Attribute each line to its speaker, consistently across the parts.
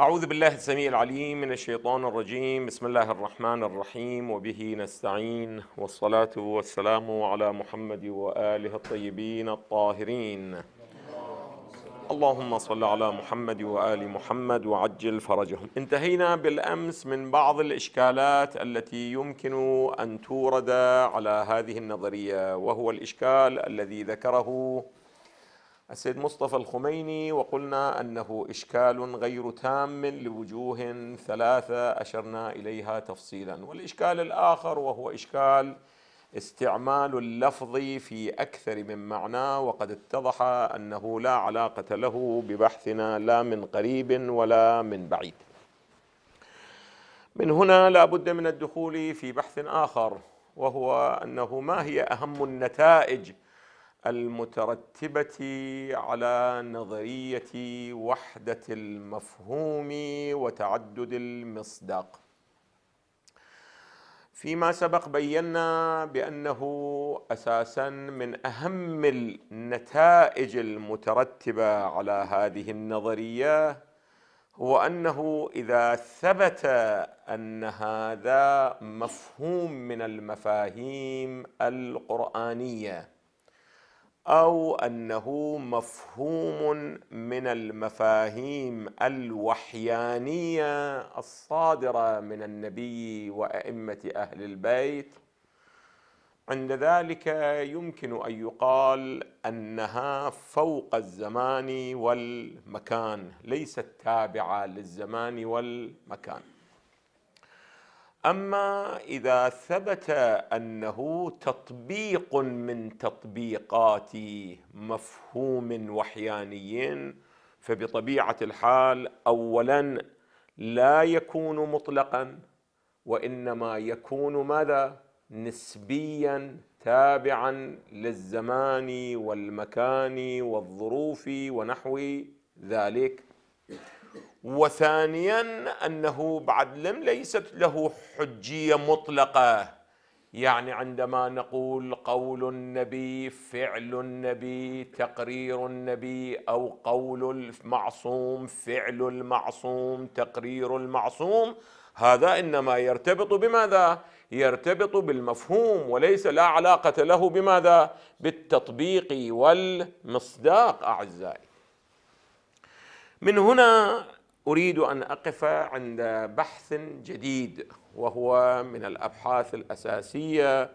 Speaker 1: أعوذ بالله السميع العليم من الشيطان الرجيم بسم الله الرحمن الرحيم وبه نستعين والصلاة والسلام على محمد وآله الطيبين الطاهرين اللهم صل على محمد وآل محمد وعجل فرجهم انتهينا بالأمس من بعض الإشكالات التي يمكن أن تورد على هذه النظرية وهو الإشكال الذي ذكره السيد مصطفى الخميني وقلنا أنه إشكال غير تام لوجوه ثلاثة أشرنا إليها تفصيلا والإشكال الآخر وهو إشكال استعمال اللفظ في أكثر من معنى وقد اتضح أنه لا علاقة له ببحثنا لا من قريب ولا من بعيد من هنا لا بد من الدخول في بحث آخر وهو أنه ما هي أهم النتائج المترتبه على نظريه وحده المفهوم وتعدد المصداق فيما سبق بينا بانه اساسا من اهم النتائج المترتبه على هذه النظريه هو انه اذا ثبت ان هذا مفهوم من المفاهيم القرانيه او انه مفهوم من المفاهيم الوحيانيه الصادره من النبي وائمه اهل البيت عند ذلك يمكن ان يقال انها فوق الزمان والمكان ليست تابعه للزمان والمكان اما اذا ثبت انه تطبيق من تطبيقات مفهوم وحياني فبطبيعه الحال اولا لا يكون مطلقا وانما يكون ماذا نسبيا تابعا للزمان والمكان والظروف ونحو ذلك وثانيا أنه بعد لم ليست له حجية مطلقة يعني عندما نقول قول النبي فعل النبي تقرير النبي أو قول المعصوم فعل المعصوم تقرير المعصوم هذا إنما يرتبط بماذا؟ يرتبط بالمفهوم وليس لا علاقة له بماذا؟ بالتطبيق والمصداق أعزائي من هنا اريد ان اقف عند بحث جديد وهو من الابحاث الاساسيه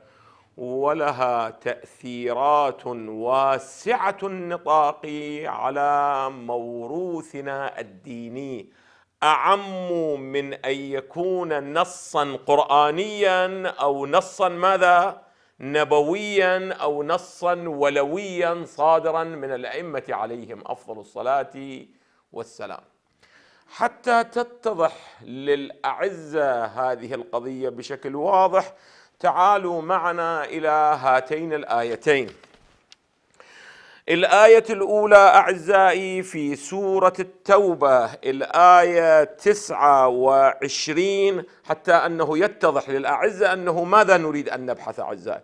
Speaker 1: ولها تاثيرات واسعه النطاق على موروثنا الديني اعم من ان يكون نصا قرانيا او نصا ماذا نبويا او نصا ولويا صادرا من الائمه عليهم افضل الصلاه والسلام حتى تتضح للاعزه هذه القضيه بشكل واضح تعالوا معنا الى هاتين الايتين الآية الأولى أعزائي في سورة التوبة الآية تسعة وعشرين حتى أنه يتضح للأعزة أنه ماذا نريد أن نبحث أعزائي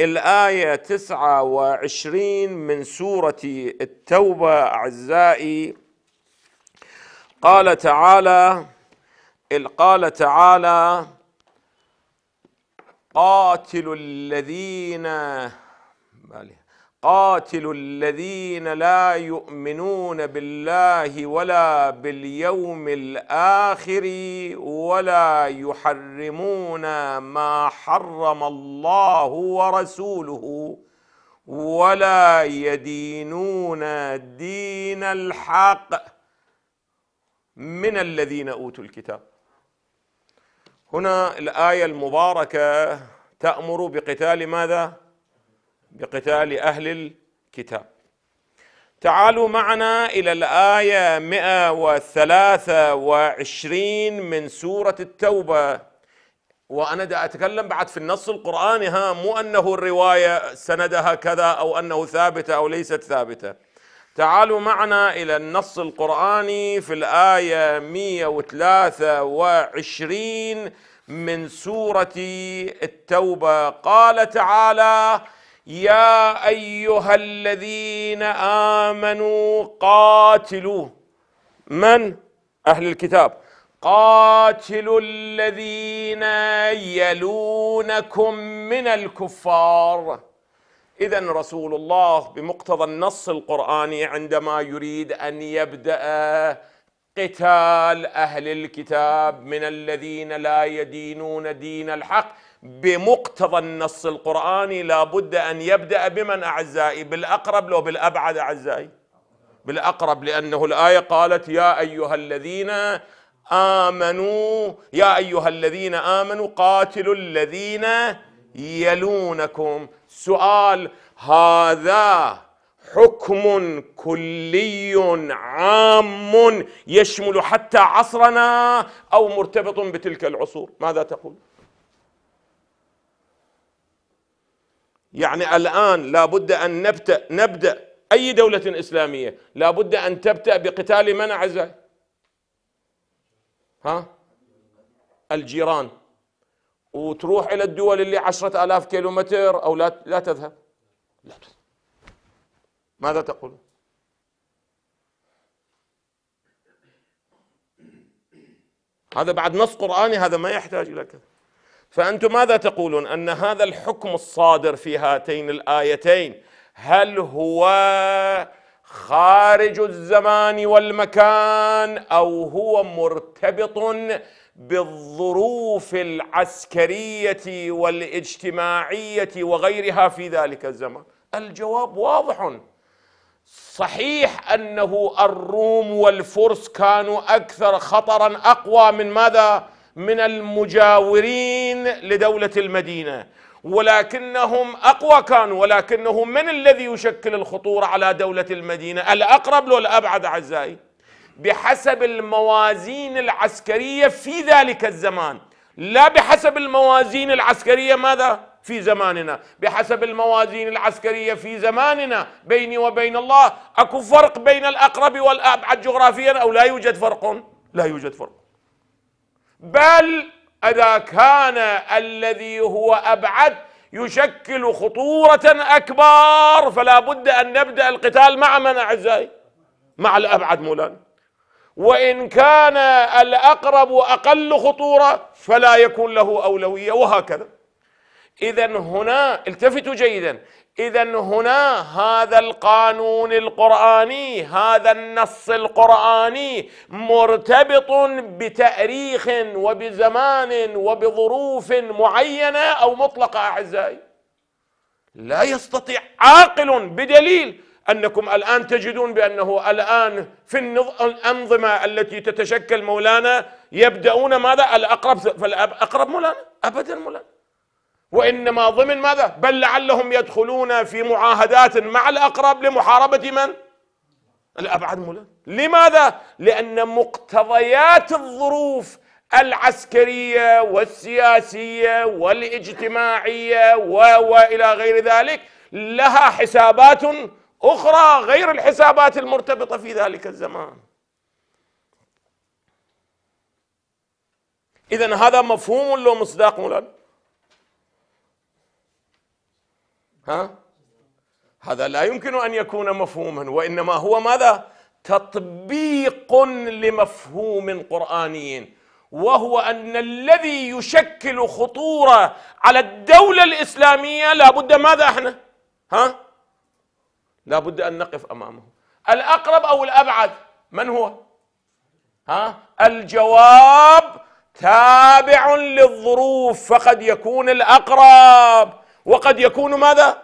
Speaker 1: الآية تسعة وعشرين من سورة التوبة أعزائي قال تعالى إذ قال تعالى قاتلوا الذين قاتلوا الذين لا يؤمنون بالله ولا باليوم الآخر ولا يحرمون ما حرم الله ورسوله ولا يدينون دين الحق من الذين اوتوا الكتاب هنا الايه المباركه تامر بقتال ماذا بقتال اهل الكتاب تعالوا معنا الى الايه 123 من سوره التوبه وانا دا اتكلم بعد في النص القراني ها مو انه الروايه سندها كذا او انه ثابته او ليست ثابته تعالوا معنا إلى النص القرآني في الآية 123 من سورة التوبة قال تعالى يا أيها الذين آمنوا قاتلوا من؟ أهل الكتاب قاتلوا الذين يلونكم من الكفار اذا رسول الله بمقتضى النص القراني عندما يريد ان يبدا قتال اهل الكتاب من الذين لا يدينون دين الحق بمقتضى النص القراني لابد ان يبدا بمن اعزائي بالاقرب لو بالابعد اعزائي بالاقرب لانه الايه قالت يا ايها الذين امنوا يا ايها الذين امنوا قاتلوا الذين يلونكم سؤال هذا حكم كلي عام يشمل حتى عصرنا او مرتبط بتلك العصور ماذا تقول يعني الان لابد ان نبدا نبدا اي دوله اسلاميه لابد ان تبدا بقتال من اعزائي ها الجيران وتروح إلى الدول اللي عشرة آلاف كيلومتر أو لا لا تذهب لا تذهب ماذا تقول هذا بعد نص قرآني هذا ما يحتاج إلى كذا فأنتم ماذا تقولون أن هذا الحكم الصادر في هاتين الآيتين هل هو خارج الزمان والمكان أو هو مرتبط بالظروف العسكريه والاجتماعيه وغيرها في ذلك الزمان الجواب واضح صحيح انه الروم والفرس كانوا اكثر خطرا اقوى من ماذا من المجاورين لدوله المدينه ولكنهم اقوى كانوا ولكنه من الذي يشكل الخطوره على دوله المدينه الاقرب لو الابعد اعزائي بحسب الموازين العسكرية في ذلك الزمان لا بحسب الموازين العسكرية ماذا؟ في زماننا بحسب الموازين العسكرية في زماننا بيني وبين الله أكو فرق بين الأقرب والأبعد جغرافيا أو لا يوجد فرق لا يوجد فرق بل إذا كان الذي هو أبعد يشكل خطورة أكبر فلا بد أن نبدأ القتال مع من أعزائي مع الأبعد مولانا وإن كان الأقرب أقل خطورة فلا يكون له أولوية وهكذا إذا هنا التفتوا جيدا إذا هنا هذا القانون القرآني هذا النص القرآني مرتبط بتأريخ وبزمان وبظروف معينة أو مطلقة أعزائي لا يستطيع عاقل بدليل أنكم الآن تجدون بأنه الآن في الأنظمة التي تتشكل مولانا يبدأون ماذا الأقرب فالأقرب مولانا أبدا مولانا وإنما ضمن ماذا بل لعلهم يدخلون في معاهدات مع الأقرب لمحاربة من الأبعد مولانا لماذا لأن مقتضيات الظروف العسكرية والسياسية والاجتماعية و وإلى غير ذلك لها حسابات أخرى غير الحسابات المرتبطة في ذلك الزمان إذا هذا مفهوم له مصداق مولانا ها هذا لا يمكن أن يكون مفهوما وإنما هو ماذا تطبيق لمفهوم قرآني وهو أن الذي يشكل خطورة على الدولة الإسلامية لابد ماذا احنا ها لا بد أن نقف أمامه الأقرب أو الأبعد من هو ها الجواب تابع للظروف فقد يكون الأقرب وقد يكون ماذا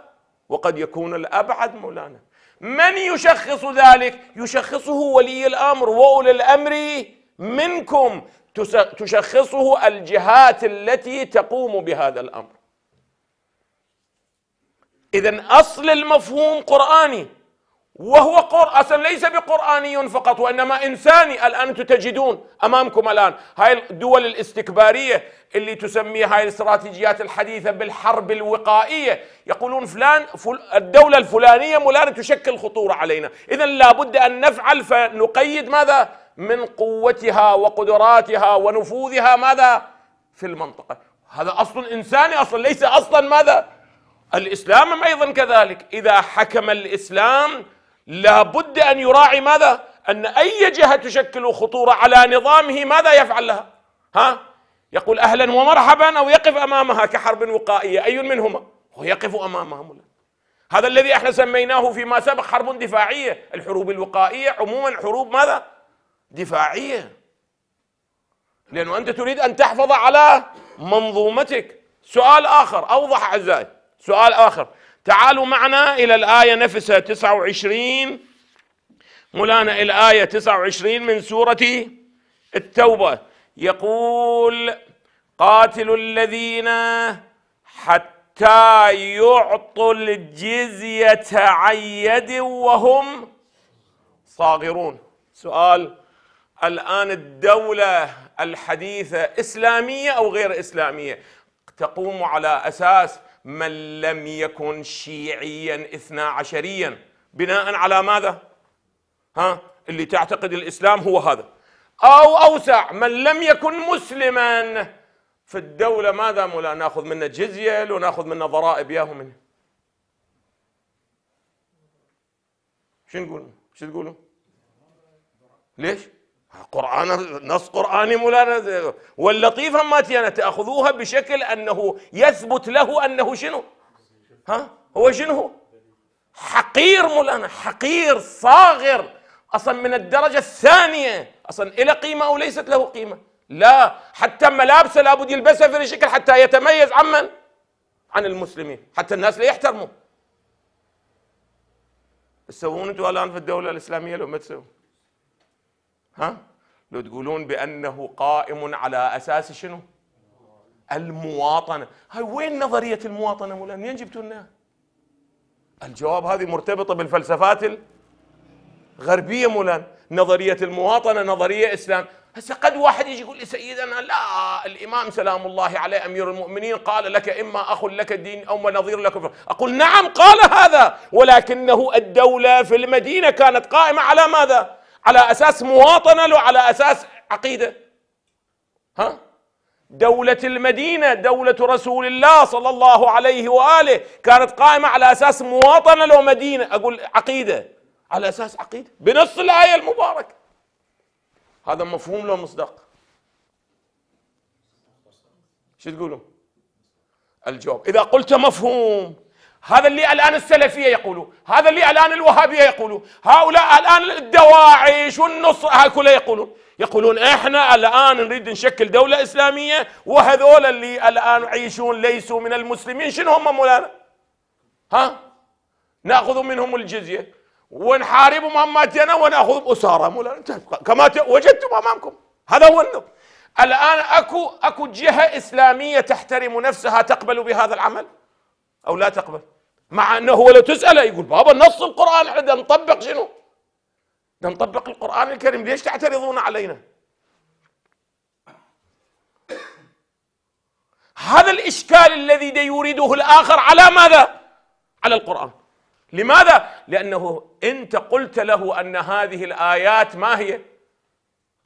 Speaker 1: وقد يكون الأبعد مولانا من يشخص ذلك يشخصه ولي الأمر وأولي الأمر منكم تشخصه الجهات التي تقوم بهذا الأمر إذا أصل المفهوم قرآني وهو قر... أصلا ليس بقرآني فقط وإنما إنساني الآن تجدون أمامكم الآن هاي الدول الاستكبارية اللي تسميها هاي الاستراتيجيات الحديثة بالحرب الوقائية يقولون فلان فل... الدولة الفلانية مولانا تشكل خطورة علينا إذا لابد أن نفعل فنقيد ماذا من قوتها وقدراتها ونفوذها ماذا في المنطقة هذا أصل إنساني أصلا ليس أصلا ماذا الإسلام أيضا كذلك إذا حكم الإسلام لابد أن يراعي ماذا أن أي جهة تشكل خطورة على نظامه ماذا يفعل لها ها يقول أهلا ومرحبا أو يقف أمامها كحرب وقائية أي منهما هو يقف أمامهم هذا الذي احنا سميناه فيما سبق حرب دفاعية الحروب الوقائية عموما حروب ماذا دفاعية لأنه أنت تريد أن تحفظ على منظومتك سؤال آخر أوضح أعزائي سؤال آخر تعالوا معنا إلى الآية نفسها 29 مولانا الآية 29 من سورة التوبة يقول قاتلوا الذين حتى يعطوا الجزية عن يد وهم صاغرون سؤال الآن الدولة الحديثة إسلامية أو غير إسلامية تقوم على أساس من لم يكن شيعيا اثنا عشريا بناء على ماذا ها اللي تعتقد الإسلام هو هذا أو أوسع من لم يكن مسلما في الدولة ماذا مولا ناخذ منه جزية وناخذ منه ضرائب ياهو منه شو نقول شو تقولوا ليش قرآن نص قرآني مولانا واللطيفة ما تيانا تأخذوها بشكل أنه يثبت له أنه شنو ها هو شنو حقير مولانا حقير صاغر أصلا من الدرجة الثانية أصلا إلى قيمة أو ليست له قيمة لا حتى ملابسه لابد يلبسها في شكل حتى يتميز عمن عن المسلمين حتى الناس لا يحترموا تسوون انتم الان في الدوله الاسلاميه لو ما تسوون ها لو تقولون بانه قائم على اساس شنو المواطنه هاي وين نظريه المواطنه مولانا منين جبتوا لنا الجواب هذه مرتبطه بالفلسفات الغربيه مولانا نظريه المواطنه نظريه اسلام هسه قد واحد يجي يقول لي سيدنا لا الامام سلام الله عليه امير المؤمنين قال لك اما اخ لك الدين او نظير لك اقول نعم قال هذا ولكنه الدوله في المدينه كانت قائمه على ماذا؟ على اساس مواطنه لو على اساس عقيده ها دولة المدينة دولة رسول الله صلى الله عليه وآله كانت قائمة على أساس مواطنة لو مدينة أقول عقيدة على أساس عقيدة بنص الآية المباركة هذا مفهوم لو مصدق شو تقولون الجواب إذا قلت مفهوم هذا اللي الآن السلفية يقولوا هذا اللي الآن الوهابية يقولوا هؤلاء الآن الدواعش والنص هؤلاء يقولون يقولون احنا الآن نريد نشكل دولة إسلامية وهذول اللي الآن يعيشون ليسوا من المسلمين شنو هم مولانا ها نأخذ منهم الجزية ونحاربهم أماتنا وناخذ اسارى مولانا كما وجدتم أمامكم هذا هو النظام الآن أكو أكو جهة إسلامية تحترم نفسها تقبل بهذا العمل أو لا تقبل مع أنه هو لو تسأله يقول بابا نص القرآن احنا بدنا نطبق شنو؟ بدنا نطبق القرآن الكريم ليش تعترضون علينا؟ هذا الإشكال الذي يريده الآخر على ماذا؟ على القرآن لماذا؟ لأنه أنت قلت له أن هذه الآيات ما هي؟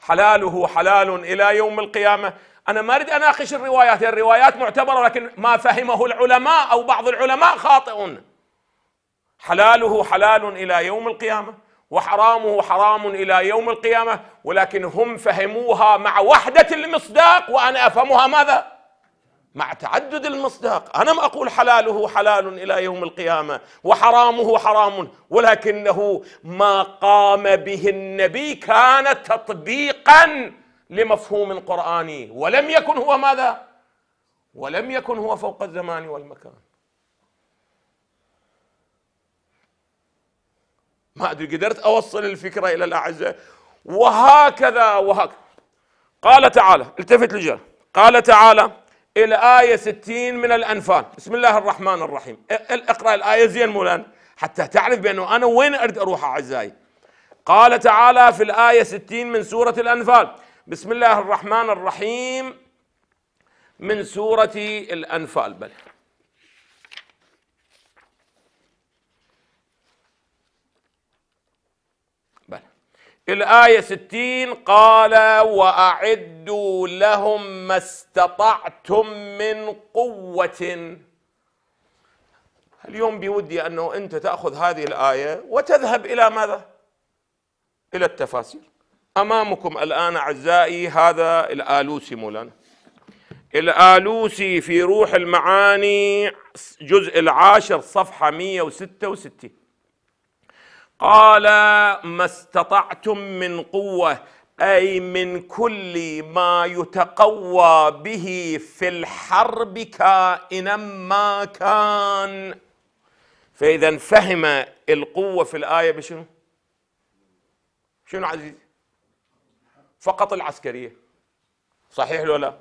Speaker 1: حلاله حلال إلى يوم القيامة أنا ما أريد أناقش الروايات الروايات معتبرة لكن ما فهمه العلماء أو بعض العلماء خاطئ حلاله حلال إلى يوم القيامة وحرامه حرام إلى يوم القيامة ولكن هم فهموها مع وحدة المصداق وأنا أفهمها ماذا؟ مع تعدد المصداق أنا ما أقول حلاله حلال إلى يوم القيامة وحرامه حرام ولكنه ما قام به النبي كان تطبيقاً لمفهوم قراني ولم يكن هو ماذا ولم يكن هو فوق الزمان والمكان ما ادري قدرت اوصل الفكره الى الاعزاء وهكذا وهكذا قال تعالى التفت للجنة قال تعالى الآية 60 من الأنفال بسم الله الرحمن الرحيم اقرأ الآية زين مولان حتى تعرف بأنه أنا وين أريد أروح أعزائي قال تعالى في الآية 60 من سورة الأنفال بسم الله الرحمن الرحيم من سورة الأنفال بل بل الآية ستين قال وأعدوا لهم ما استطعتم من قوة اليوم بودي أنه أنت تأخذ هذه الآية وتذهب إلى ماذا؟ إلى التفاسير أمامكم الآن أعزائي هذا الآلوسي مولانا الآلوسي في روح المعاني جزء العاشر صفحة 166 قال ما استطعتم من قوة أي من كل ما يتقوى به في الحرب كائنا ما كان فإذا فهم القوة في الآية بشنو؟ شنو عزيز؟ فقط العسكريه صحيح لو لا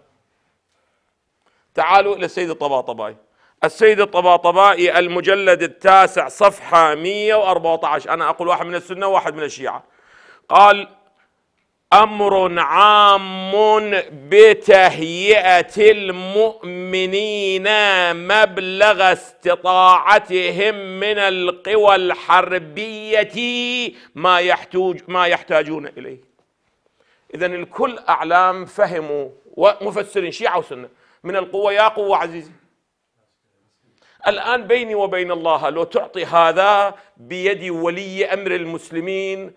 Speaker 1: تعالوا الى السيد الطباطبائي السيد الطباطبائي المجلد التاسع صفحه 114 انا اقول واحد من السنه وواحد من الشيعه قال امر عام بتهيئه المؤمنين مبلغ استطاعتهم من القوى الحربيه ما يحتاج ما يحتاجون اليه إذا الكل أعلام فهموا ومفسرين شيعة وسنة من القوة يا قوة عزيزي الآن بيني وبين الله لو تعطي هذا بيد ولي أمر المسلمين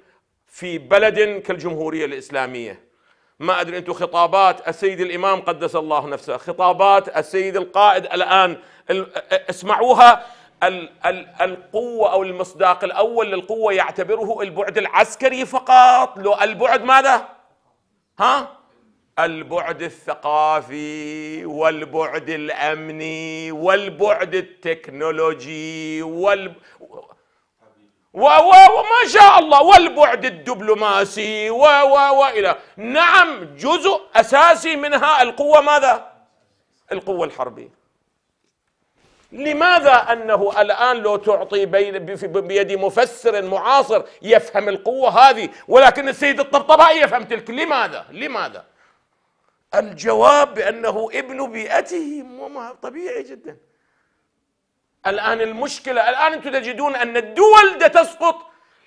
Speaker 1: في بلد كالجمهورية الإسلامية ما أدري أنتم خطابات السيد الإمام قدس الله نفسه خطابات السيد القائد الآن اسمعوها القوة أو المصداق الأول للقوة يعتبره البعد العسكري فقط لو البعد ماذا؟ ها البعد الثقافي والبعد الامني والبعد التكنولوجي وال و و وما شاء الله والبعد الدبلوماسي و و الى نعم جزء اساسي منها القوه ماذا؟ القوه الحربيه لماذا أنه الآن لو تعطي بيد مفسر معاصر يفهم القوة هذه ولكن السيد الطبطبائي يفهم تلك لماذا لماذا الجواب بأنه ابن بيئته طبيعي جدا الآن المشكلة الآن أنتم تجدون أن الدول تسقط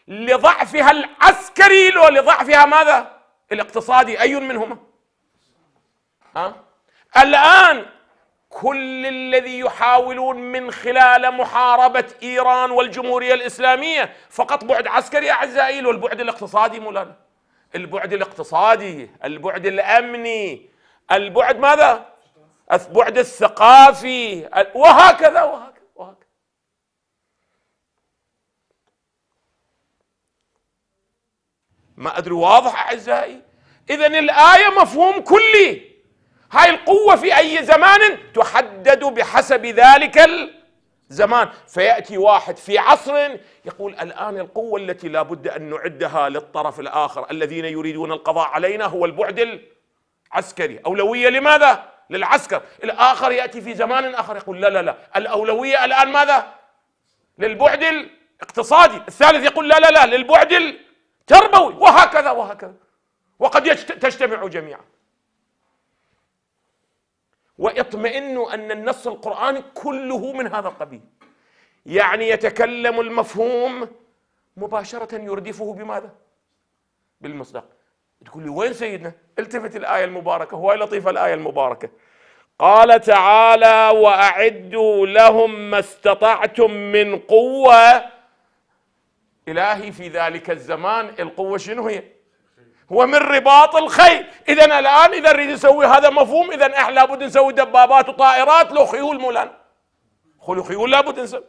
Speaker 1: لضعفها العسكري ولضعفها ماذا الاقتصادي أي منهما ها الآن كل الذي يحاولون من خلال محاربة إيران والجمهورية الإسلامية فقط بعد عسكري أعزائي والبعد الاقتصادي مولانا البعد الاقتصادي البعد الأمني البعد ماذا البعد الثقافي وهكذا وهكذا وهكذا ما أدري واضح أعزائي إذا الآية مفهوم كلي هاي القوة في أي زمان تحدد بحسب ذلك الزمان فيأتي واحد في عصر يقول الآن القوة التي لا بد أن نعدها للطرف الآخر الذين يريدون القضاء علينا هو البعد العسكري أولوية لماذا؟ للعسكر الآخر يأتي في زمان آخر يقول لا لا لا الأولوية الآن ماذا؟ للبعد الاقتصادي الثالث يقول لا لا لا للبعد التربوي وهكذا وهكذا وقد تجتمع جميعا واطمئنوا أن النص القرآني كله من هذا القبيل يعني يتكلم المفهوم مباشرة يردفه بماذا؟ بالمصداق تقول لي وين سيدنا؟ التفت الآية المباركة هو لطيفة الآية المباركة قال تعالى وأعدوا لهم ما استطعتم من قوة إلهي في ذلك الزمان القوة شنو هي؟ هو من رباط الخيل اذا الان اذا نريد نسوي هذا مفهوم اذا احنا لابد نسوي دبابات وطائرات لو خيول مولانا خلو خيول لابد نسوي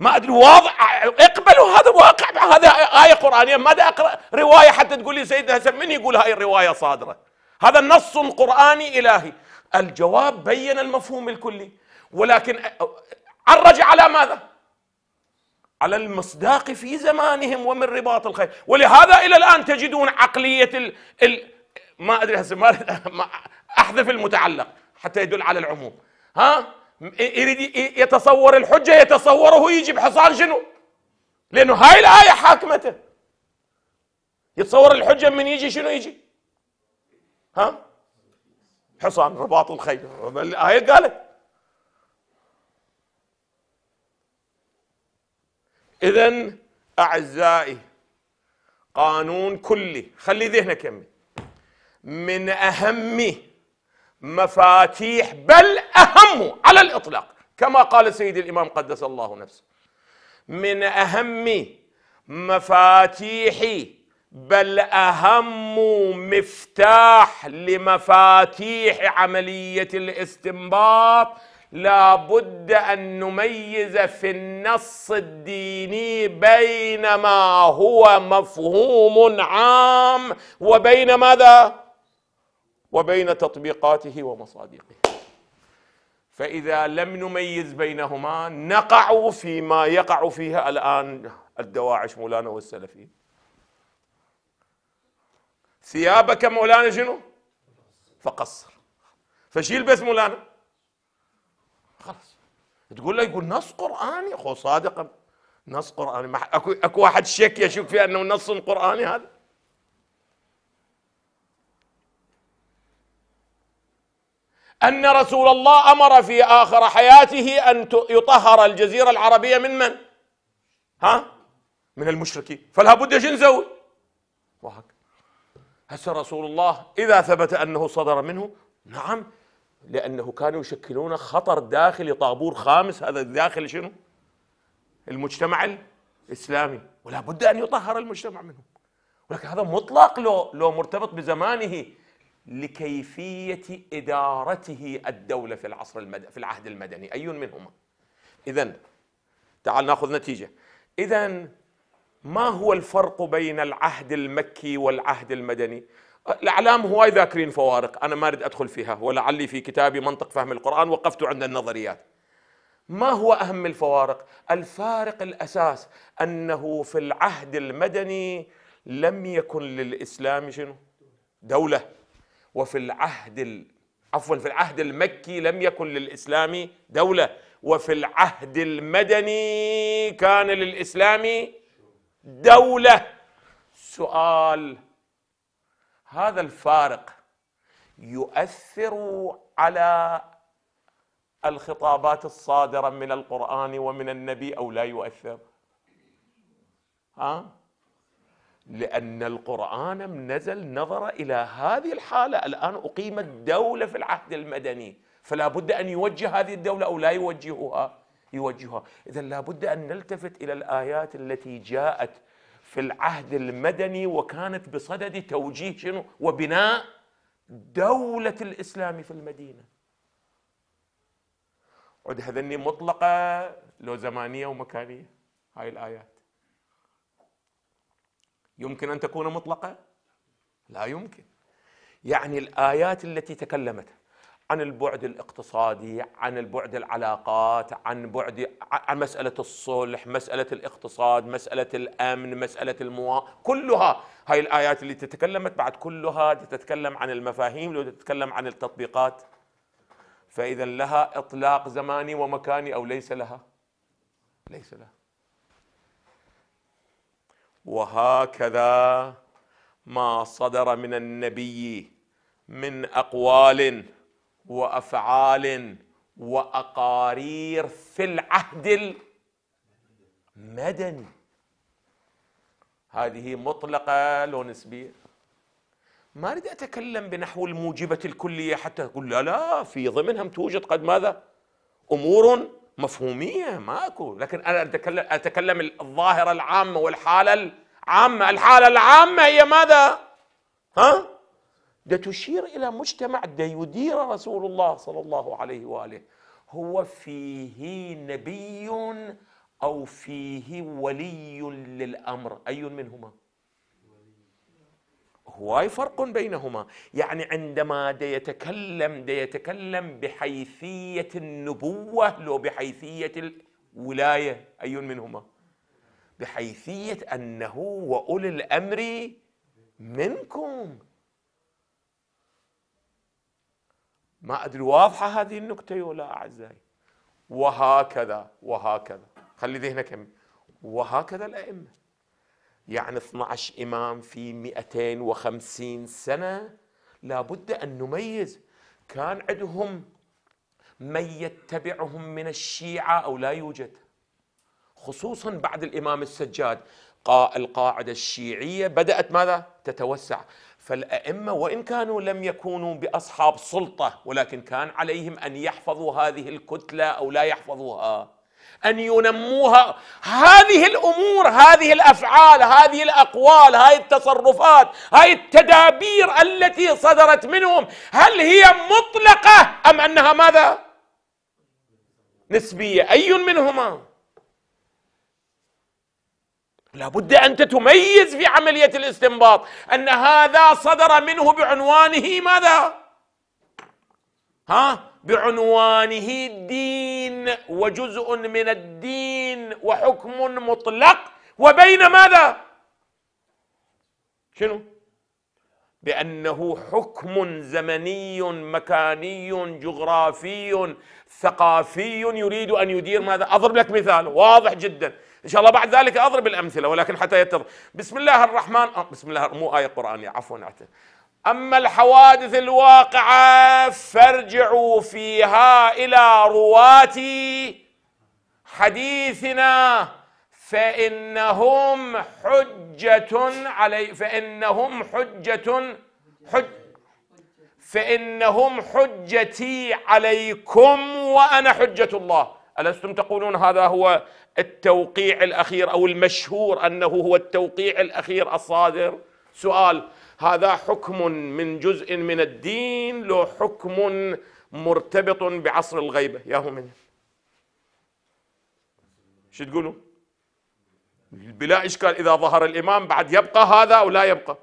Speaker 1: ما ادري واضح اقبلوا هذا واقع هذا ايه قرانيه ما اقرا روايه حتى تقول لي سيدنا حسن من يقول هاي الروايه صادره هذا نص قراني الهي الجواب بين المفهوم الكلي ولكن عرج على ماذا على المصداق في زمانهم ومن رباط الخير ولهذا الى الان تجدون عقليه ال... ال... ما ادري هسه ما احذف المتعلق حتى يدل على العموم ها يريد يتصور الحجه يتصوره يجيب بحصان شنو؟ لانه هاي الايه حاكمته يتصور الحجه من يجي شنو يجي؟ ها؟ حصان رباط الخيل الايه قالت اذا اعزائي قانون كلي خلي ذهنك يمي من اهم مفاتيح بل اهم على الاطلاق كما قال سيدي الامام قدس الله نفسه من اهم مفاتيح بل اهم مفتاح لمفاتيح عمليه الاستنباط لا بد أن نميز في النص الديني بين ما هو مفهوم عام وبين ماذا؟ وبين تطبيقاته ومصادقه فإذا لم نميز بينهما نقع فيما يقع فيها الآن الدواعش مولانا والسلفيين ثيابك مولانا شنو؟ فقصر فشيل بس مولانا تقول له يقول نص قراني اخو صادق نص قراني ما اكو اكو واحد شك يشك في انه نص قراني هذا ان رسول الله امر في اخر حياته ان يطهر الجزيره العربيه من من؟ ها؟ من المشركين فلا بد ايش نسوي؟ هسه رسول الله اذا ثبت انه صدر منه نعم لأنه كانوا يشكلون خطر داخلي طابور خامس هذا داخل شنو؟ المجتمع الإسلامي ولا بد أن يطهر المجتمع منهم ولكن هذا مطلق لو, لو مرتبط بزمانه لكيفية إدارته الدولة في العصر المد... في العهد المدني أي منهما إذا تعال ناخذ نتيجة إذا ما هو الفرق بين العهد المكي والعهد المدني الاعلام هواي ذاكرين فوارق انا ما اريد ادخل فيها ولعلي في كتابي منطق فهم القران وقفت عند النظريات ما هو اهم الفوارق الفارق الاساس انه في العهد المدني لم يكن للاسلام شنو دوله وفي العهد عفوا في العهد المكي لم يكن للاسلام دوله وفي العهد المدني كان للاسلام دوله سؤال هذا الفارق يؤثر على الخطابات الصادره من القران ومن النبي او لا يؤثر ها لان القران نزل نظر الى هذه الحاله الان اقيمت دوله في العهد المدني فلا بد ان يوجه هذه الدوله او لا يوجهها يوجهها اذا لا بد ان نلتفت الى الايات التي جاءت في العهد المدني وكانت بصدد توجيه شنو وبناء دولة الإسلام في المدينة عد هذني مطلقة لو زمانية ومكانية هاي الآيات يمكن أن تكون مطلقة لا يمكن يعني الآيات التي تكلمت عن البعد الاقتصادي عن البعد العلاقات عن بعد عن مسألة الصلح مسألة الاقتصاد مسألة الأمن مسألة الموا كلها هاي الآيات اللي تتكلمت بعد كلها تتكلم عن المفاهيم لو تتكلم عن التطبيقات فإذا لها إطلاق زماني ومكاني أو ليس لها ليس لها وهكذا ما صدر من النبي من أقوال وافعال واقارير في العهد المدني هذه مطلقه لو نسبيه ما اريد اتكلم بنحو الموجبه الكليه حتى اقول لا لا في ضمنها توجد قد ماذا امور مفهوميه ماكو لكن انا اتكلم اتكلم الظاهره العامه والحاله العامه الحاله العامه هي ماذا ها ده تشير إلى مجتمع ده يدير رسول الله صلى الله عليه وآله هو فيه نبي أو فيه ولي للأمر أي منهما هواي فرق بينهما يعني عندما ده يتكلم ده يتكلم بحيثية النبوة لو بحيثية الولاية أي منهما بحيثية أنه وأولي الأمر منكم ما أدري واضحة هذه النكتة يا أعزائي وهكذا وهكذا خلي ذهنك هم. وهكذا الأئمة يعني 12 إمام في 250 سنة لابد أن نميز كان عندهم من يتبعهم من الشيعة أو لا يوجد خصوصا بعد الإمام السجاد القاعدة الشيعية بدأت ماذا؟ تتوسع فالأئمة وإن كانوا لم يكونوا بأصحاب سلطة ولكن كان عليهم أن يحفظوا هذه الكتلة أو لا يحفظوها أن ينموها هذه الأمور هذه الأفعال هذه الأقوال هذه التصرفات هذه التدابير التي صدرت منهم هل هي مطلقة أم أنها ماذا؟ نسبية أي منهما؟ لابد أن تتميز في عملية الاستنباط أن هذا صدر منه بعنوانه ماذا؟ ها؟ بعنوانه الدين وجزء من الدين وحكم مطلق وبين ماذا؟ شنو؟ بأنه حكم زمني مكاني جغرافي ثقافي يريد أن يدير ماذا؟ أضرب لك مثال واضح جداً ان شاء الله بعد ذلك اضرب الامثله ولكن حتى يتضح بسم الله الرحمن آه، بسم الله مو ايه قرانيه عفوا اعتذر اما الحوادث الواقعه فارجعوا فيها الى رواه حديثنا فانهم حجه علي فانهم حجه حج فانهم حجتي عليكم وانا حجه الله الستم تقولون هذا هو التوقيع الاخير او المشهور انه هو التوقيع الاخير الصادر سؤال هذا حكم من جزء من الدين لو حكم مرتبط بعصر الغيبه يا هم من شو تقولوا بلا اشكال اذا ظهر الامام بعد يبقى هذا او لا يبقى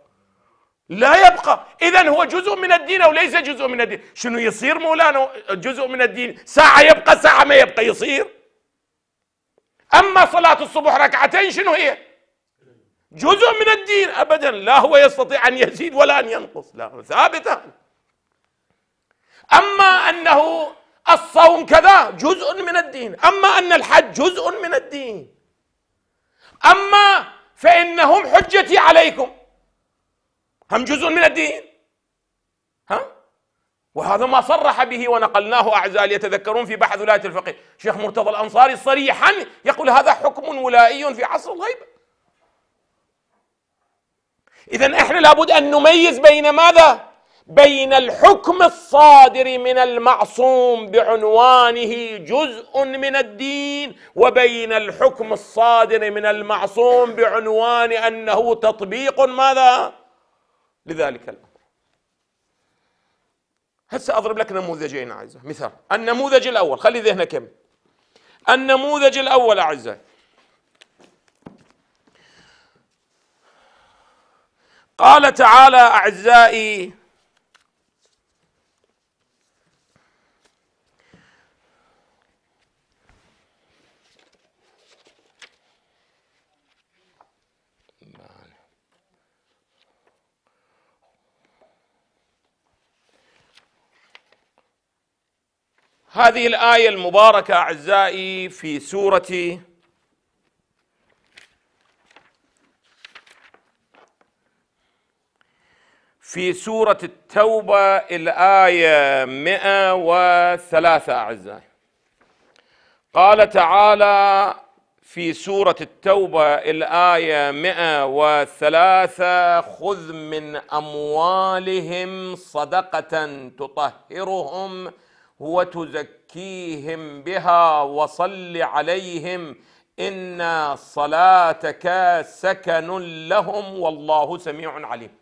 Speaker 1: لا يبقى اذا هو جزء من الدين او ليس جزء من الدين شنو يصير مولانا جزء من الدين ساعه يبقى ساعه ما يبقى يصير أما صلاة الصبح ركعتين شنو هي جزء من الدين أبدا لا هو يستطيع أن يزيد ولا أن ينقص لا ثابتة أما أنه الصوم كذا جزء من الدين أما أن الحج جزء من الدين أما فإنهم حجتي عليكم هم جزء من الدين وهذا ما صرح به ونقلناه أعزائي يتذكرون في بحث ولاية الفقيه شيخ مرتضى الأنصاري صريحا يقول هذا حكم ولائي في عصر الغيبة إذا إحنا لابد أن نميز بين ماذا؟ بين الحكم الصادر من المعصوم بعنوانه جزء من الدين وبين الحكم الصادر من المعصوم بعنوان انه تطبيق ماذا لذلك الامر هسه اضرب لك نموذجين اعزائي مثال النموذج الاول خلي ذهنك يم النموذج الاول اعزائي قال تعالى اعزائي هذه الآية المباركة أعزائي في سورة في سورة التوبة الآية 103 أعزائي قال تعالى في سورة التوبة الآية 103 خذ من أموالهم صدقة تطهرهم وتزكيهم بها وصل عليهم ان صلاتك سكن لهم والله سميع عليم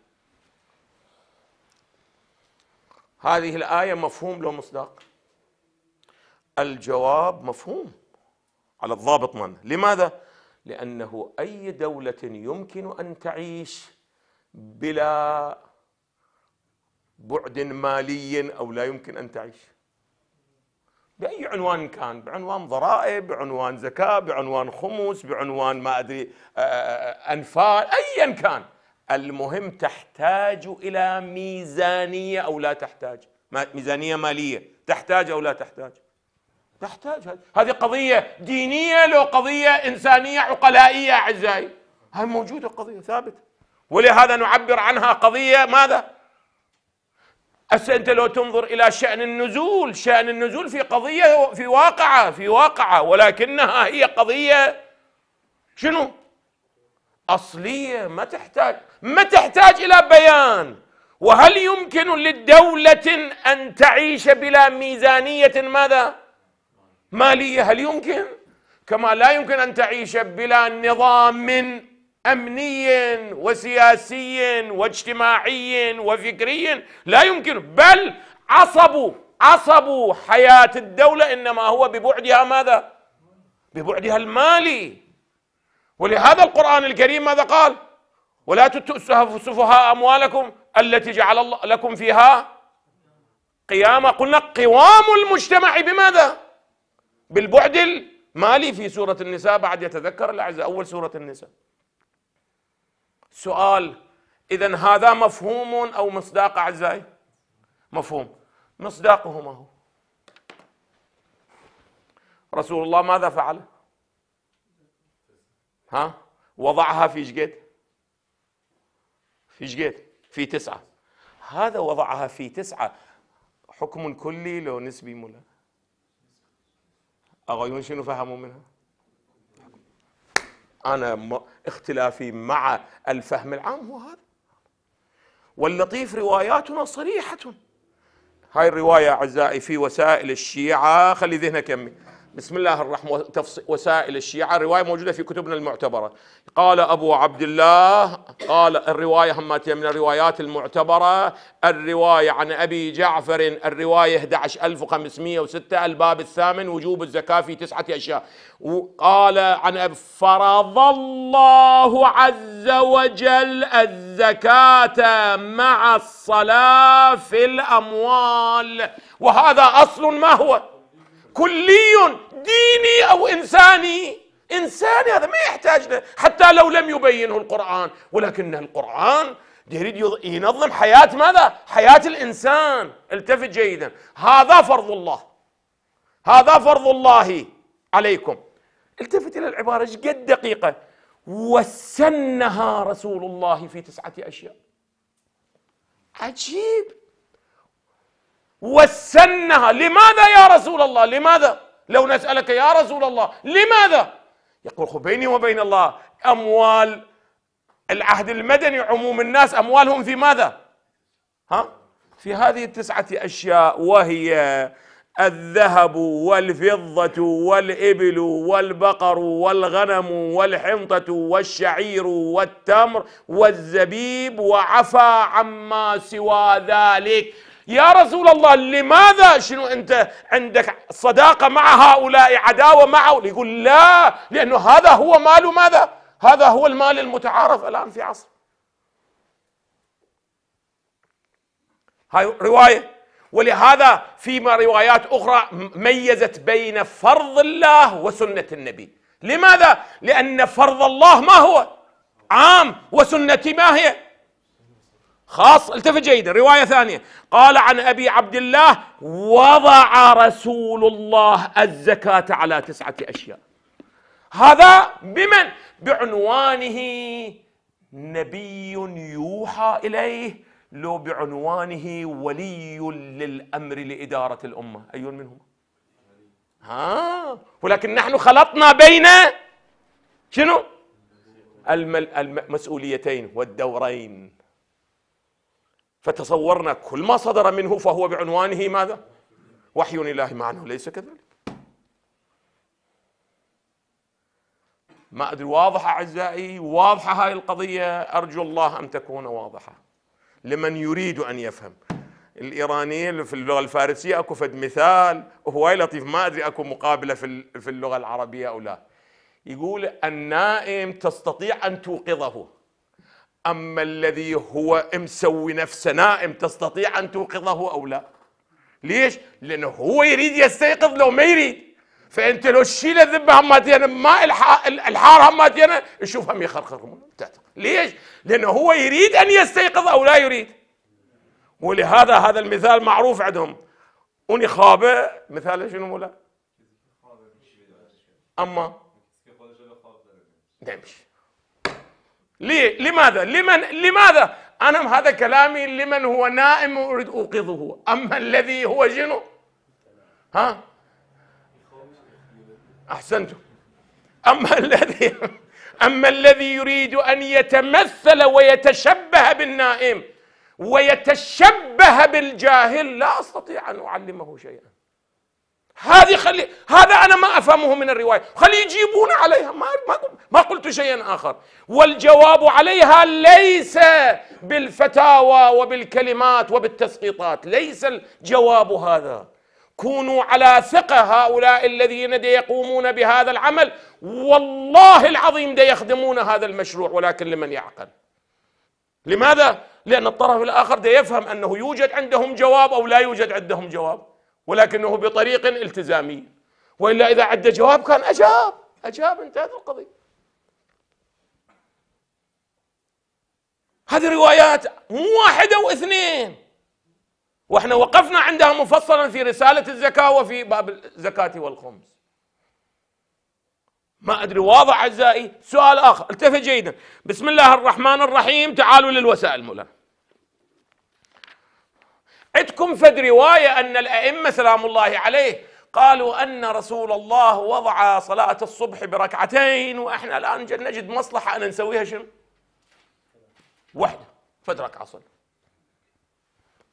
Speaker 1: هذه الايه مفهوم له مصداق الجواب مفهوم على الضابط من لماذا لانه اي دوله يمكن ان تعيش بلا بعد مالي او لا يمكن ان تعيش باي عنوان كان بعنوان ضرائب بعنوان زكاه بعنوان خمس بعنوان ما ادري آه، آه، انفال ايا كان المهم تحتاج الى ميزانيه او لا تحتاج ميزانيه ماليه تحتاج او لا تحتاج تحتاج هذه قضيه دينيه لو قضيه انسانيه عقلائيه اعزائي هاي موجوده قضيه ثابته ولهذا نعبر عنها قضيه ماذا هسه انت لو تنظر الى شان النزول، شان النزول في قضيه في واقعه في واقعه ولكنها هي قضيه شنو؟ اصليه ما تحتاج ما تحتاج الى بيان وهل يمكن للدوله ان تعيش بلا ميزانيه ماذا؟ ماليه هل يمكن؟ كما لا يمكن ان تعيش بلا نظام امني وسياسي واجتماعي وفكري لا يمكن بل عصبوا عصبوا حياه الدوله انما هو ببعدها ماذا؟ ببعدها المالي ولهذا القران الكريم ماذا قال؟ ولا تؤتوا سفهاء اموالكم التي جعل الله لكم فيها قيامة قلنا قوام المجتمع بماذا؟ بالبعد المالي في سورة النساء بعد يتذكر الأعزاء أول سورة النساء سؤال إذا هذا مفهوم أو مصداق أعزائي مفهوم مصداقه ما هو رسول الله ماذا فعل ها وضعها في شقد في شقد في تسعة هذا وضعها في تسعة حكم كلي لو نسبي ملا أغيون شنو فهموا منها أنا م... اختلافي مع الفهم العام هو هذا واللطيف رواياتنا صريحة هاي الرواية أعزائي في وسائل الشيعة خلي ذهنك يمي بسم الله الرحمن الرحيم وسائل الشيعة الرواية موجودة في كتبنا المعتبرة قال أبو عبد الله قال الرواية هماتية من الروايات المعتبرة الرواية عن أبي جعفر الرواية 11506 الباب الثامن وجوب الزكاة في تسعة أشياء وقال عن أبي فرض الله عز وجل الزكاة مع الصلاة في الأموال وهذا أصل ما هو كلي ديني او انساني انساني هذا ما يحتاج له حتى لو لم يبينه القران ولكن القران يريد ينظم حياه ماذا؟ حياه الانسان التفت جيدا هذا فرض الله هذا فرض الله عليكم التفت الى العباره ايش قد دقيقه وسنها رسول الله في تسعه اشياء عجيب وسنها لماذا يا رسول الله لماذا لو نسألك يا رسول الله لماذا يقول بيني وبين الله أموال العهد المدني عموم الناس أموالهم في ماذا ها في هذه التسعة أشياء وهي الذهب والفضة والإبل والبقر والغنم والحنطة والشعير والتمر والزبيب وعفى عما سوى ذلك يا رسول الله لماذا شنو أنت عندك صداقة مع هؤلاء عداوة معه يقول لا لأنه هذا هو مال ماذا هذا هو المال المتعارف الآن في عصر هاي رواية ولهذا فيما روايات أخرى ميزت بين فرض الله وسنة النبي لماذا؟ لأن فرض الله ما هو؟ عام وسنتي ما هي؟ خاص التفت جيدا رواية ثانية قال عن أبي عبد الله وضع رسول الله الزكاة على تسعة أشياء هذا بمن؟ بعنوانه نبي يوحى إليه لو بعنوانه ولي للأمر لإدارة الأمة أي منهم؟ ها ولكن نحن خلطنا بين شنو؟ المسؤوليتين والدورين فتصورنا كل ما صدر منه فهو بعنوانه ماذا وحي الله مع أنه ليس كذلك ما أدري واضحة أعزائي واضحة هاي القضية أرجو الله أن تكون واضحة لمن يريد أن يفهم الإيرانيين في اللغة الفارسية أكو فد مثال هو لطيف ما أدري أكو مقابلة في اللغة العربية أو لا يقول النائم تستطيع أن توقظه أما الذي هو مسوي نفسه نائم تستطيع أن توقظه أو لا ليش؟ لأنه هو يريد يستيقظ لو ما يريد فأنت لو تشيل الذبة هماتي أنا ما الحار هماتي أنا شوف هم يخرخر ليش؟ لأنه هو يريد أن يستيقظ أو لا يريد ولهذا هذا المثال معروف عندهم أني خابة مثال شنو مولا؟ أما نمشي نعم، ليه؟ لماذا؟ لمن لماذا؟ أنا هذا كلامي لمن هو نائم وأريد أوقظه، أما الذي هو جنو ها؟ أحسنت أما الذي أما الذي يريد أن يتمثل ويتشبه بالنائم ويتشبه بالجاهل لا أستطيع أن أعلمه شيئا هذه خلي هذا انا ما افهمه من الروايه خلي يجيبون عليها ما ما, ما قلت شيئا اخر والجواب عليها ليس بالفتاوى وبالكلمات وبالتسقيطات ليس الجواب هذا كونوا على ثقه هؤلاء الذين دي يقومون بهذا العمل والله العظيم دي يخدمون هذا المشروع ولكن لمن يعقل لماذا لان الطرف الاخر دي يفهم انه يوجد عندهم جواب او لا يوجد عندهم جواب ولكنه بطريق التزامي والا اذا عد جواب كان اجاب اجاب انتهت القضيه هذه روايات مو واحده واثنين واحنا وقفنا عندها مفصلا في رساله الزكاه وفي باب الزكاه والخمس ما ادري واضح اعزائي سؤال اخر التفت جيدا بسم الله الرحمن الرحيم تعالوا للوسائل مولانا عندكم فد رواية أن الأئمة سلام الله عليه قالوا أن رسول الله وضع صلاة الصبح بركعتين وإحنا الآن نجد مصلحة أن نسويها شنو واحدة فد ركعة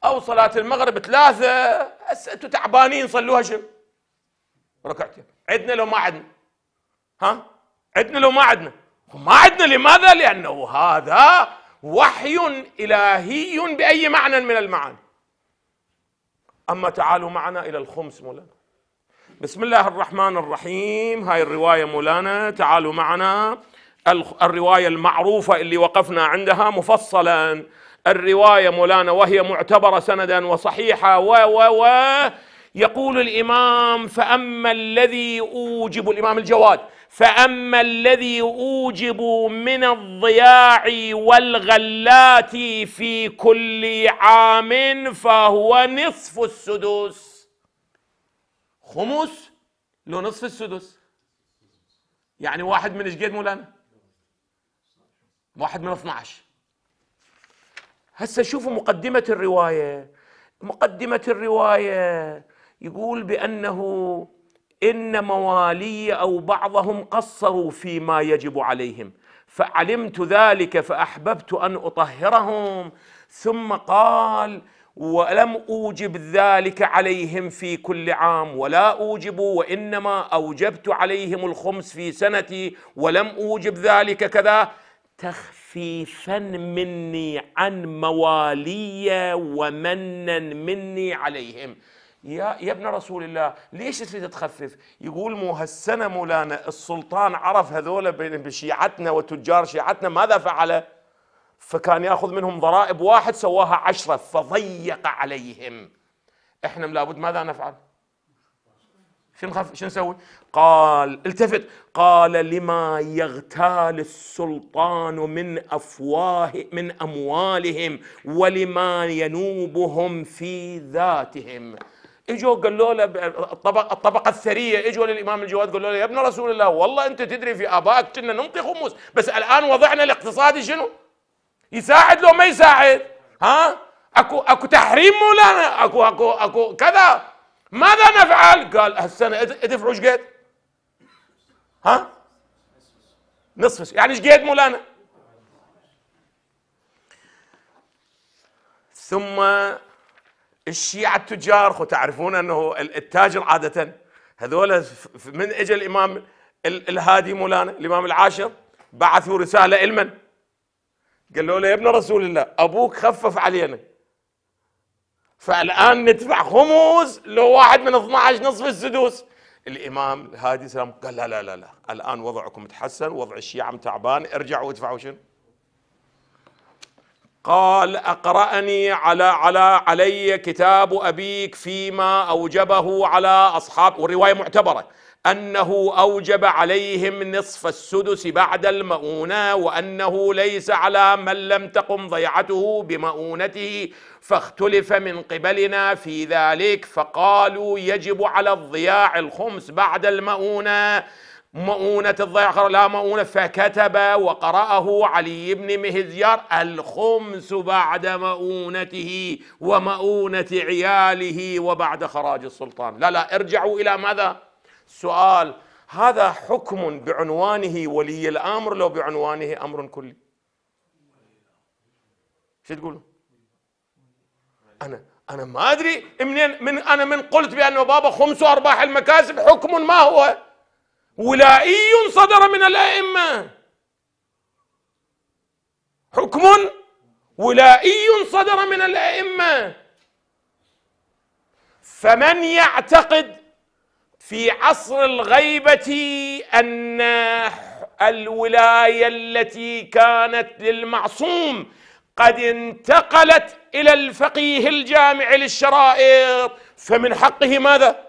Speaker 1: أو صلاة المغرب ثلاثة هسه أنتم تعبانين صلوها شنو ركعتين عدنا لو ما عدنا ها عدنا لو ما عدنا ما عدنا لماذا لأنه هذا وحي إلهي بأي معنى من المعاني أما تعالوا معنا إلى الخمس مولانا بسم الله الرحمن الرحيم هاي الرواية مولانا تعالوا معنا الرواية المعروفة اللي وقفنا عندها مفصلا الرواية مولانا وهي معتبرة سندا وصحيحة و و و يقول الإمام فأما الذي أوجب الإمام الجواد فاما الذي اوجب من الضياع والغلات في كل عام فهو نصف السدس خمس له نصف السدس يعني واحد من ايش قد مولانا واحد من 12 هسه شوفوا مقدمه الروايه مقدمه الروايه يقول بانه إن موالي أو بعضهم قصروا فيما يجب عليهم فعلمت ذلك فأحببت أن أطهرهم ثم قال ولم أوجب ذلك عليهم في كل عام ولا أوجب وإنما أوجبت عليهم الخمس في سنتي ولم أوجب ذلك كذا تخفيفا مني عن موالي ومنا مني عليهم يا يا ابن رسول الله ليش تريد تخفف يقول مو هالسنه مولانا السلطان عرف هذول بشيعتنا وتجار شيعتنا ماذا فعل فكان ياخذ منهم ضرائب واحد سواها عشرة فضيق عليهم احنا لابد ماذا نفعل شو نخف شو نسوي قال التفت قال لما يغتال السلطان من افواه من اموالهم ولما ينوبهم في ذاتهم اجوا قالوا له الطبقه الطبقه الثريه اجوا للامام الجواد قالوا له يا ابن رسول الله والله انت تدري في ابائك كنا ننطي خمس بس الان وضعنا الاقتصادي شنو؟ يساعد لو ما يساعد ها؟ اكو اكو تحريم مولانا اكو اكو اكو كذا ماذا نفعل؟ قال هالسنه ادفعوا ايش قد؟ ها؟ نصف يعني ايش قد مولانا؟ ثم الشيعة التجار خو تعرفون أنه التاجر عادة هذول من اجى الإمام الهادي مولانا الإمام العاشر بعثوا رسالة لمن؟ قالوا له يا ابن رسول الله أبوك خفف علينا فالآن ندفع خموز لو واحد من 12 نصف السدوس الإمام الهادي سلام قال لا لا لا لا الآن وضعكم تحسن وضع الشيعة تعبان ارجعوا وادفعوا شنو قال اقراني على على علي كتاب ابيك فيما اوجبه على اصحاب والروايه معتبره انه اوجب عليهم نصف السدس بعد المؤونه وانه ليس على من لم تقم ضيعته بمؤونته فاختلف من قبلنا في ذلك فقالوا يجب على الضياع الخمس بعد المؤونه مؤونة الضيعخر لا مؤونة فكتب وقرأه علي بن مهزيار الخمس بعد مؤونته ومؤونة عياله وبعد خراج السلطان لا لا ارجعوا إلى ماذا سؤال هذا حكم بعنوانه ولي الأمر لو بعنوانه أمر كلي شو تقولوا أنا أنا ما أدري منين من أنا من قلت بأنه بابا خمس أرباح المكاسب حكم ما هو ولائي صدر من الائمه حكم ولائي صدر من الائمه فمن يعتقد في عصر الغيبه ان الولايه التي كانت للمعصوم قد انتقلت الى الفقيه الجامع للشرائط فمن حقه ماذا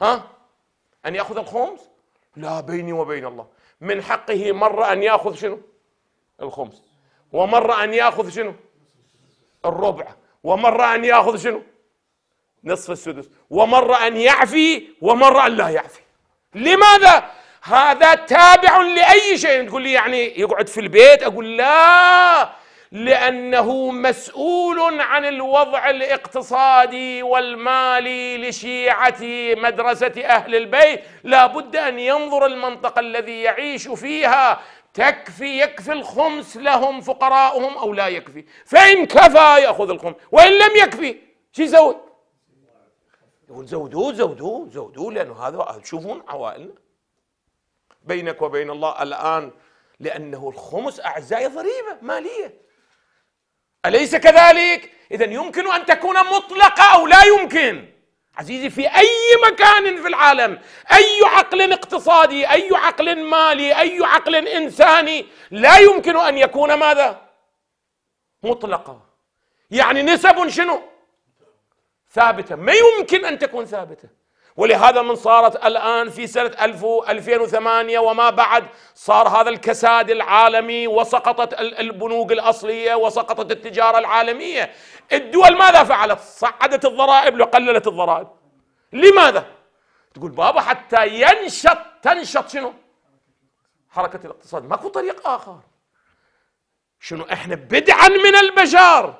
Speaker 1: ها أن يأخذ الخمس لا بيني وبين الله من حقه مرة أن يأخذ شنو الخمس ومرة أن يأخذ شنو الربع ومرة أن يأخذ شنو نصف السدس ومرة أن يعفي ومرة أن لا يعفي لماذا هذا تابع لأي شيء تقول لي يعني يقعد في البيت أقول لا لانه مسؤول عن الوضع الاقتصادي والمالي لشيعه مدرسه اهل البيت لابد ان ينظر المنطقه الذي يعيش فيها تكفي يكفي الخمس لهم فقراؤهم او لا يكفي فان كفى ياخذ الخمس وان لم يكفي شو يسوي يقول زودوه زودوه زودوه لانه هذا تشوفون عوائلنا بينك وبين الله الان لانه الخمس اعزائي ضريبه ماليه أليس كذلك؟ إذا يمكن أن تكون مطلقة أو لا يمكن عزيزي في أي مكان في العالم أي عقل اقتصادي أي عقل مالي أي عقل إنساني لا يمكن أن يكون ماذا؟ مطلقة يعني نسب شنو؟ ثابتة ما يمكن أن تكون ثابتة ولهذا من صارت الآن في سنة 2008 وما بعد صار هذا الكساد العالمي وسقطت البنوك الأصلية وسقطت التجارة العالمية الدول ماذا فعلت؟ صعدت الضرائب وقللت الضرائب لماذا؟ تقول بابا حتى ينشط تنشط شنو؟ حركة الاقتصاد ماكو طريق آخر شنو احنا بدعا من البشر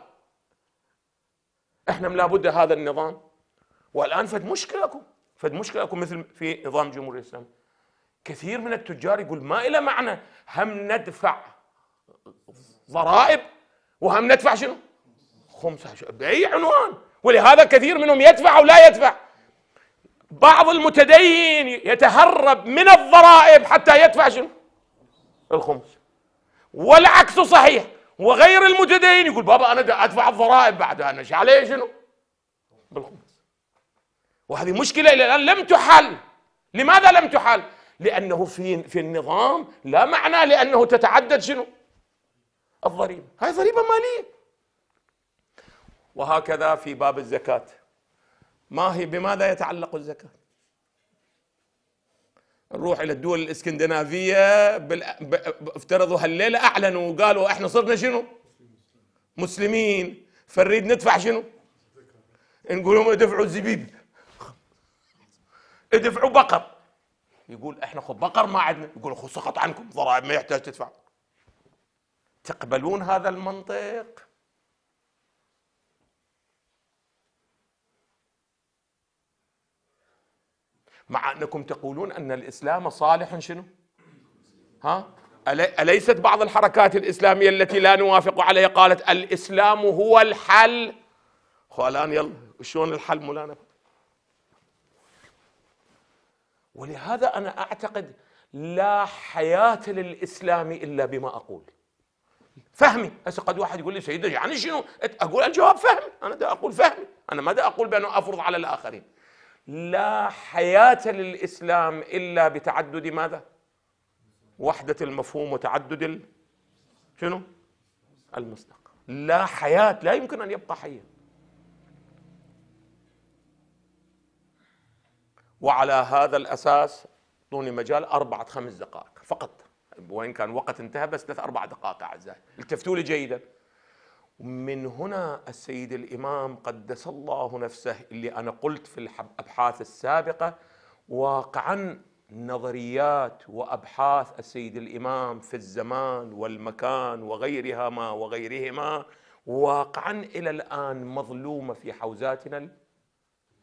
Speaker 1: احنا لابد هذا النظام والان فد مشكله فالمشكله أكون مثل في نظام جمهوريه الاسلام كثير من التجار يقول ما إلى معنى هم ندفع ضرائب وهم ندفع شنو؟ خمسة بأي عنوان ولهذا كثير منهم يدفع أو لا يدفع بعض المتدين يتهرب من الضرائب حتى يدفع شنو؟ الخمس والعكس صحيح وغير المتدين يقول بابا أنا أدفع الضرائب بعد أنا عليه شنو؟ وهذه مشكلة إلى الآن لم تحل لماذا لم تحل؟ لأنه في في النظام لا معنى لأنه تتعدد شنو؟ الضريبة هاي ضريبة مالية وهكذا في باب الزكاة ما هي بماذا يتعلق الزكاة؟ نروح الى الدول الاسكندنافيه ب... افترضوا هالليله اعلنوا وقالوا احنا صرنا شنو؟ مسلمين فنريد ندفع شنو؟ نقول لهم ادفعوا الزبيب ادفعوا بقر يقول احنا خذ بقر ما عندنا يقول اخو سقط عنكم ضرائب ما يحتاج تدفع تقبلون هذا المنطق مع انكم تقولون ان الاسلام صالح شنو ها اليست بعض الحركات الاسلاميه التي لا نوافق عليها قالت الاسلام هو الحل خلان يلا شلون الحل مولانا ولهذا انا اعتقد لا حياه للاسلام الا بما اقول فهمي هسه قد واحد يقول لي سيدي يعني شنو اقول الجواب فهم انا دا اقول فهمي انا ما دا اقول بانه افرض على الاخرين لا حياه للاسلام الا بتعدد ماذا وحده المفهوم وتعدد ال... شنو المصداق لا حياه لا يمكن ان يبقى حيا وعلى هذا الاساس اعطوني مجال اربعة خمس دقائق فقط وان كان وقت انتهى بس ثلاث اربع دقائق اعزائي التفتوا لي جيدا من هنا السيد الامام قدس الله نفسه اللي انا قلت في الابحاث السابقه واقعا نظريات وابحاث السيد الامام في الزمان والمكان وغيرها ما وغيرهما واقعا الى الان مظلومه في حوزاتنا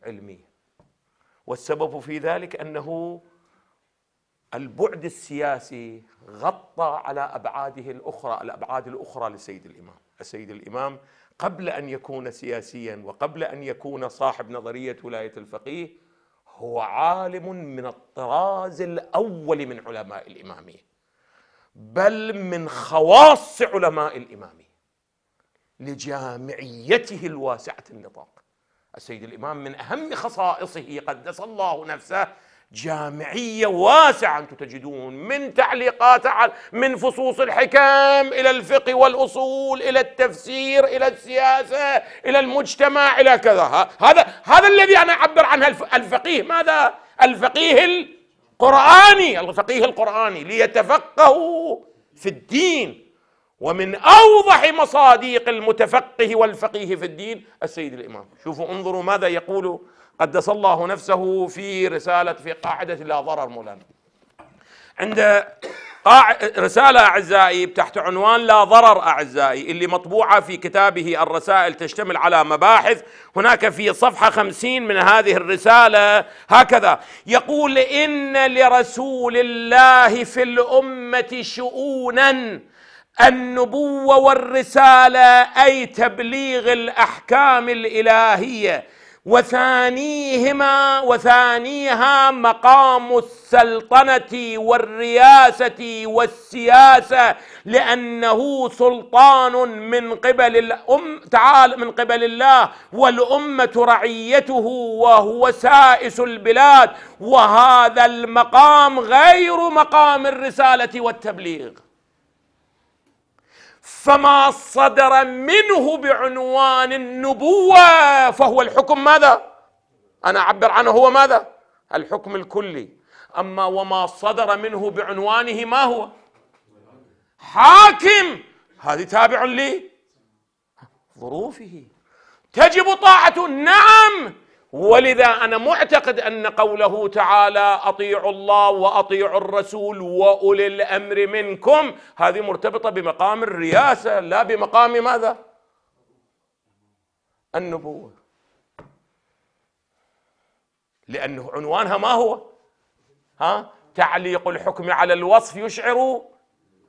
Speaker 1: العلميه والسبب في ذلك انه البعد السياسي غطى على ابعاده الاخرى الابعاد الاخرى لسيد الامام السيد الامام قبل ان يكون سياسيا وقبل ان يكون صاحب نظريه ولايه الفقيه هو عالم من الطراز الاول من علماء الاماميه بل من خواص علماء الاماميه لجامعيته الواسعه النطاق السيد الإمام من أهم خصائصه قدس الله نفسه جامعية واسعة أنتم تجدون من تعليقات على من فصوص الحكم إلى الفقه والأصول إلى التفسير إلى السياسة إلى المجتمع إلى كذا هذا هذا الذي أنا أعبر عنه الفقيه ماذا؟ الفقيه القرآني الفقيه القرآني ليتفقهوا في الدين ومن أوضح مصادق المتفقه والفقيه في الدين السيد الإمام شوفوا انظروا ماذا يقول قدس الله نفسه في رسالة في قاعدة لا ضرر مولانا عند رسالة أعزائي تحت عنوان لا ضرر أعزائي اللي مطبوعة في كتابه الرسائل تشتمل على مباحث هناك في صفحة خمسين من هذه الرسالة هكذا يقول إن لرسول الله في الأمة شؤوناً النبوه والرساله اي تبليغ الاحكام الالهيه وثانيهما وثانيها مقام السلطنه والرياسه والسياسه لانه سلطان من قبل الام تعال من قبل الله والامه رعيته وهو سائس البلاد وهذا المقام غير مقام الرساله والتبليغ فما صدر منه بعنوان النبوة فهو الحكم ماذا؟ أنا أعبر عنه هو ماذا؟ الحكم الكلي أما وما صدر منه بعنوانه ما هو؟ حاكم هذه تابع لظروفه تجب طاعته نعم ولذا انا معتقد ان قوله تعالى اطيعوا الله واطيعوا الرسول واولي الامر منكم هذه مرتبطه بمقام الرياسه لا بمقام ماذا؟ النبوه لانه عنوانها ما هو؟ ها؟ تعليق الحكم على الوصف يشعر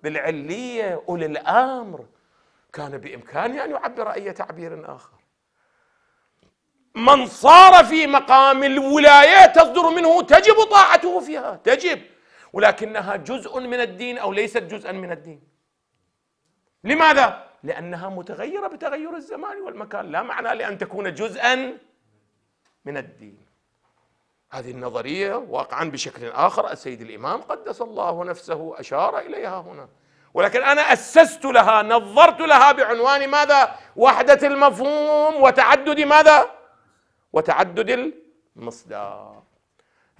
Speaker 1: بالعليه اولي الامر كان بامكانه ان يعبر اي تعبير اخر من صار في مقام الولاية تصدر منه تجب طاعته فيها تجب ولكنها جزء من الدين أو ليست جزءا من الدين
Speaker 2: لماذا؟
Speaker 1: لأنها متغيرة بتغير الزمان والمكان لا معنى لأن تكون جزءا من الدين هذه النظرية واقعا بشكل آخر السيد الإمام قدس الله نفسه أشار إليها هنا ولكن أنا أسست لها نظرت لها بعنوان ماذا؟ وحدة المفهوم وتعدد ماذا؟ وتعدد المصدر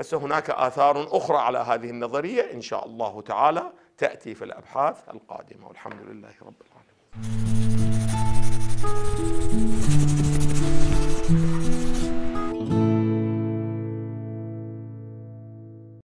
Speaker 1: هسه هناك آثار أخرى على هذه النظرية إن شاء الله تعالى تأتي في الأبحاث القادمة والحمد لله رب العالمين